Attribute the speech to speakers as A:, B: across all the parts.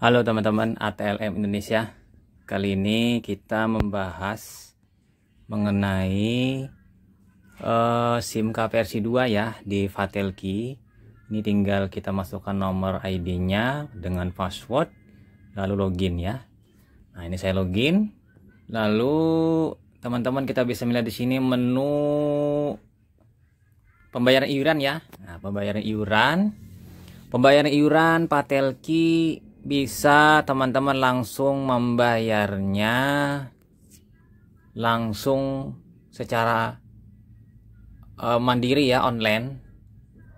A: Halo teman-teman ATLM Indonesia Kali ini kita membahas mengenai uh, SIM KPRC 2 ya di fatelki Ini tinggal kita masukkan nomor ID nya dengan password lalu login ya Nah ini saya login lalu teman-teman kita bisa melihat di sini menu pembayaran iuran ya nah, pembayaran iuran pembayaran iuran Patelki bisa teman-teman langsung membayarnya langsung secara uh, mandiri ya online.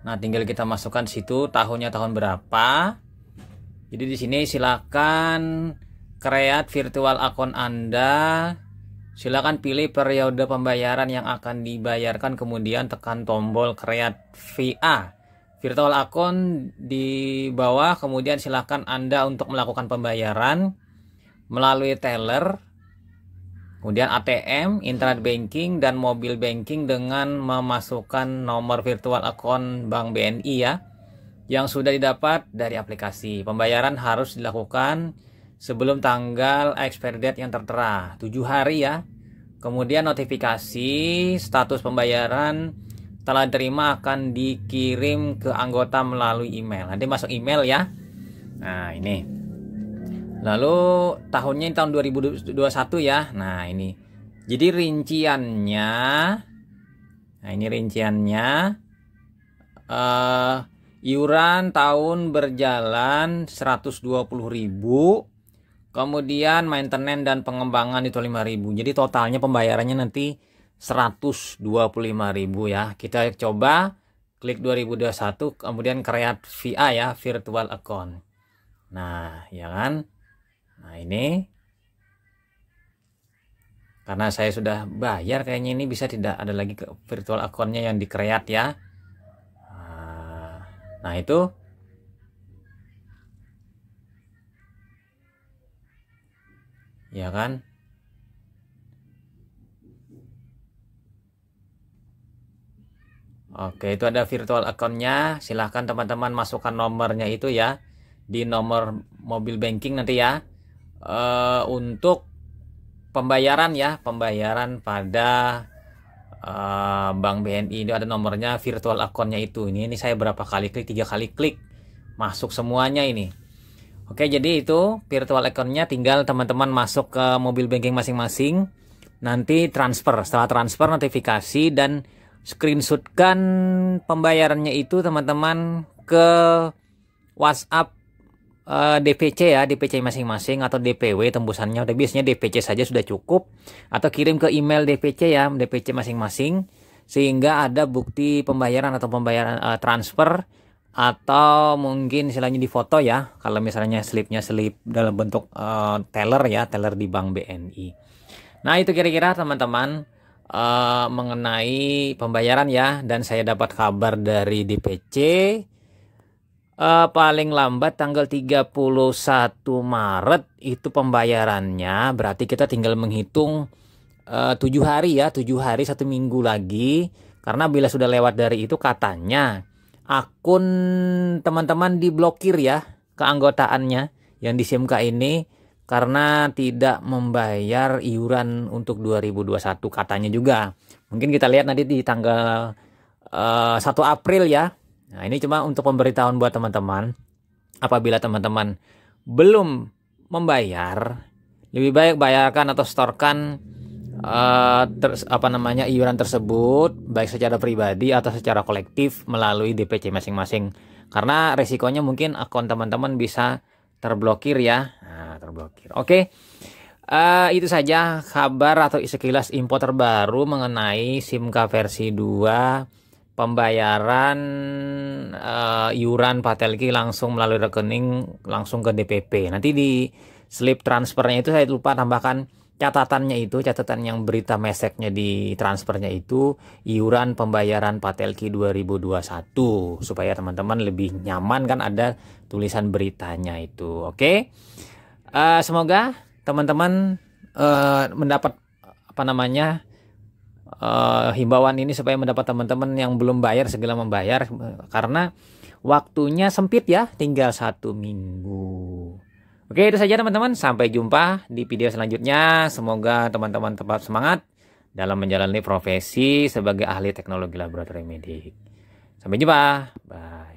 A: Nah, tinggal kita masukkan situ tahunnya tahun berapa. Jadi di sini silakan create virtual akun Anda. Silakan pilih periode pembayaran yang akan dibayarkan kemudian tekan tombol create VA virtual account di bawah kemudian silahkan Anda untuk melakukan pembayaran melalui teller kemudian ATM, internet banking dan mobile banking dengan memasukkan nomor virtual account Bank BNI ya yang sudah didapat dari aplikasi. Pembayaran harus dilakukan sebelum tanggal expired date yang tertera, 7 hari ya. Kemudian notifikasi status pembayaran telah terima akan dikirim ke anggota melalui email. Nanti masuk email ya. Nah, ini. Lalu tahunnya ini tahun 2021 ya. Nah, ini. Jadi rinciannya Nah, ini rinciannya uh, iuran tahun berjalan 120.000 kemudian maintenance dan pengembangan itu 5.000. Jadi totalnya pembayarannya nanti 125.000 ya. Kita coba klik 2021 kemudian create VA ya, virtual account. Nah, ya kan? Nah, ini karena saya sudah bayar kayaknya ini bisa tidak ada lagi ke virtual accountnya yang di create ya. Nah, nah, itu ya kan? Oke, itu ada virtual accountnya. Silahkan teman-teman masukkan nomornya itu ya di nomor mobil banking nanti ya. E, untuk pembayaran ya, pembayaran pada e, Bank BNI itu ada nomornya virtual accountnya itu. Ini ini saya berapa kali klik? Tiga kali klik masuk semuanya ini. Oke, jadi itu virtual accountnya tinggal teman-teman masuk ke mobil banking masing-masing. Nanti transfer, setelah transfer notifikasi dan screenshotkan pembayarannya itu teman-teman ke WhatsApp uh, eh, DPC ya, DPC masing-masing atau DPW tembusannya udah biasanya DPC saja sudah cukup atau kirim ke email DPC ya, DPC masing-masing sehingga ada bukti pembayaran atau pembayaran uh, transfer atau mungkin istilahnya di foto ya kalau misalnya slipnya slip dalam bentuk uh, teller ya teller di bank BNI nah itu kira-kira teman-teman uh, mengenai pembayaran ya dan saya dapat kabar dari DPC uh, eh, paling lambat tanggal 31 Maret itu pembayarannya berarti kita tinggal menghitung eh, tujuh hari ya tujuh hari satu minggu lagi karena bila sudah lewat dari itu katanya akun teman-teman diblokir ya keanggotaannya yang di SIMK ini karena tidak membayar iuran untuk 2021 katanya juga. Mungkin kita lihat nanti di tanggal uh, eh, 1 April ya. Nah, ini cuma untuk pemberitahuan buat teman-teman. Apabila teman-teman belum membayar, lebih baik bayarkan atau setorkan uh, ter, apa namanya iuran tersebut baik secara pribadi atau secara kolektif melalui DPC masing-masing. Karena resikonya mungkin akun teman-teman bisa terblokir ya terblokir. Oke. Okay. Uh, eh, itu saja kabar atau sekilas info terbaru mengenai Simka versi 2 pembayaran uh, iuran Patelki langsung melalui rekening langsung ke DPP. Nanti di slip transfernya itu saya lupa tambahkan catatannya itu catatan yang berita meseknya di transfernya itu iuran pembayaran Patelki 2021 supaya teman-teman lebih nyaman kan ada tulisan beritanya itu. Oke. Okay? uh, semoga teman-teman uh, mendapat apa namanya uh, himbauan ini supaya mendapat teman-teman yang belum bayar segala membayar karena waktunya sempit ya tinggal satu minggu oke itu saja teman-teman sampai jumpa di video selanjutnya semoga teman-teman tetap semangat dalam menjalani profesi sebagai ahli teknologi laboratorium medik sampai jumpa bye